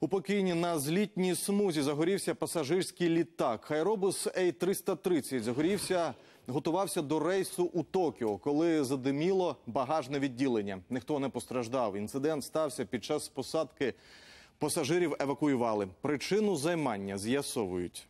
У покійні на злітній смузі загорівся пасажирський літак. Хайробус A330 загорівся, готувався до рейсу у Токіо, коли задиміло багажне відділення. Ніхто не постраждав. Інцидент стався під час посадки пасажирів евакуювали. Причину займання з'ясовують.